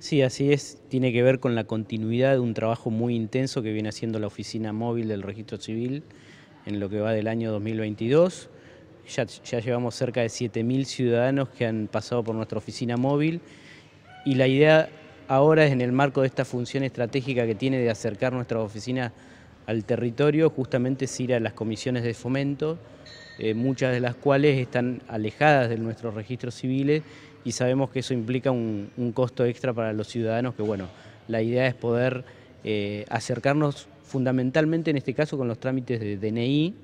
Sí, así es. Tiene que ver con la continuidad de un trabajo muy intenso que viene haciendo la Oficina Móvil del Registro Civil en lo que va del año 2022. Ya, llevamos cerca de 7.000 ciudadanos que han pasado por nuestra oficina móvil y la idea ahora es en el marco de esta función estratégica que tiene de acercar nuestras oficinas al territorio justamente es ir a las comisiones de fomento, eh, muchas de las cuales están alejadas de nuestros registros civiles y sabemos que eso implica un, costo extra para los ciudadanos, que bueno, la idea es poder eh, acercarnos fundamentalmente en este caso con los trámites de DNI,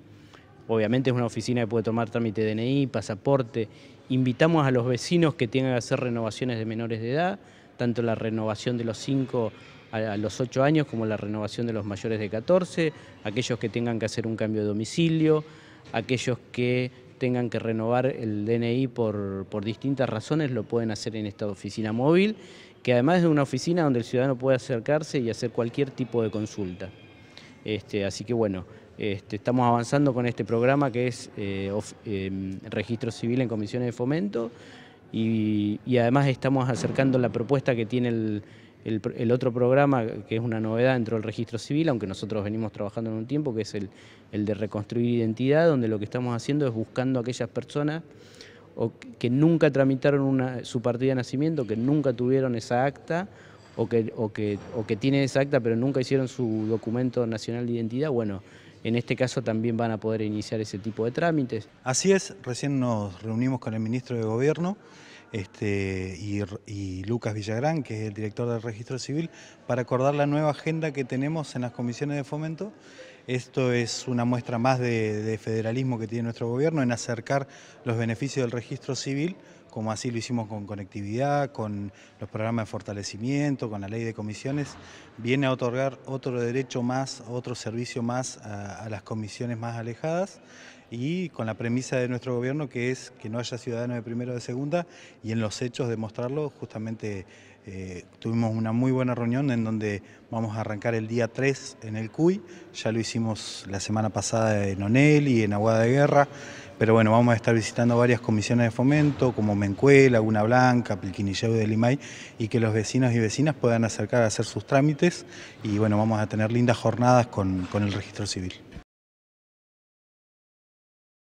obviamente es una oficina que puede tomar trámite de DNI, pasaporte, invitamos a los vecinos que tengan que hacer renovaciones de menores de edad, tanto la renovación de los cinco a los ocho años, como la renovación de los mayores de 14, aquellos que tengan que hacer un cambio de domicilio, aquellos que tengan que renovar el DNI por, por distintas razones, lo pueden hacer en esta oficina móvil, que además es una oficina donde el ciudadano puede acercarse y hacer cualquier tipo de consulta. Este, así que bueno, este, estamos avanzando con este programa que es eh, em, registro civil en comisiones de fomento y, además estamos acercando la propuesta que tiene el, el, otro programa que es una novedad dentro del registro civil, aunque nosotros venimos trabajando en un tiempo, que es el, el de reconstruir identidad, donde lo que estamos haciendo es buscando a aquellas personas o que nunca tramitaron una, su partida de nacimiento, que nunca tuvieron esa acta o que, o que, o que tienen esa acta pero nunca hicieron su documento nacional de identidad, bueno, en este caso también van a poder iniciar ese tipo de trámites. Así es, recién nos reunimos con el ministro de Gobierno este, y, Lucas Villagrán, que es el director del registro civil, para acordar la nueva agenda que tenemos en las comisiones de fomento. Esto es una muestra más de, federalismo que tiene nuestro gobierno en acercar los beneficios del registro civil como así lo hicimos con conectividad, con los programas de fortalecimiento, con la ley de comisiones, viene a otorgar otro derecho más, otro servicio más a las comisiones más alejadas y con la premisa de nuestro gobierno que es que no haya ciudadanos de primera o de segunda y en los hechos demostrarlo justamente eh, tuvimos una muy buena reunión en donde vamos a arrancar el día 3 en el CUI, ya lo hicimos la semana pasada en Onel y en Aguada de Guerra, pero bueno, vamos a estar visitando varias comisiones de fomento como Mencuela, Laguna Blanca, Pilquinilleu de Limay y que los vecinos y vecinas puedan acercar a hacer sus trámites y bueno, vamos a tener lindas jornadas con el registro civil.